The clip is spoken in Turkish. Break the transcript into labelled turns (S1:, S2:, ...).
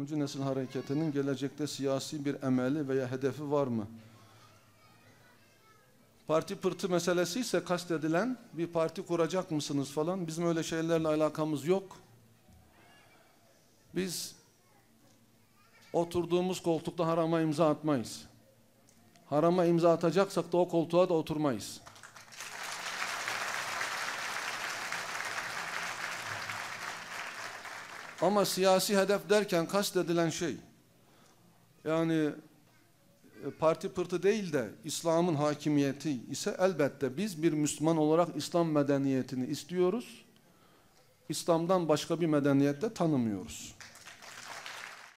S1: Öncü nesil hareketinin gelecekte siyasi bir emeli veya hedefi var mı? Parti pırtı meselesi ise kastedilen bir parti kuracak mısınız falan. Bizim öyle şeylerle alakamız yok. Biz oturduğumuz koltukta harama imza atmayız. Harama imza atacaksak da o koltuğa da oturmayız. Ama siyasi hedef derken kastedilen şey yani e, parti pırtı değil de İslam'ın hakimiyeti ise elbette biz bir Müslüman olarak İslam medeniyetini istiyoruz. İslam'dan başka bir medeniyette tanımıyoruz.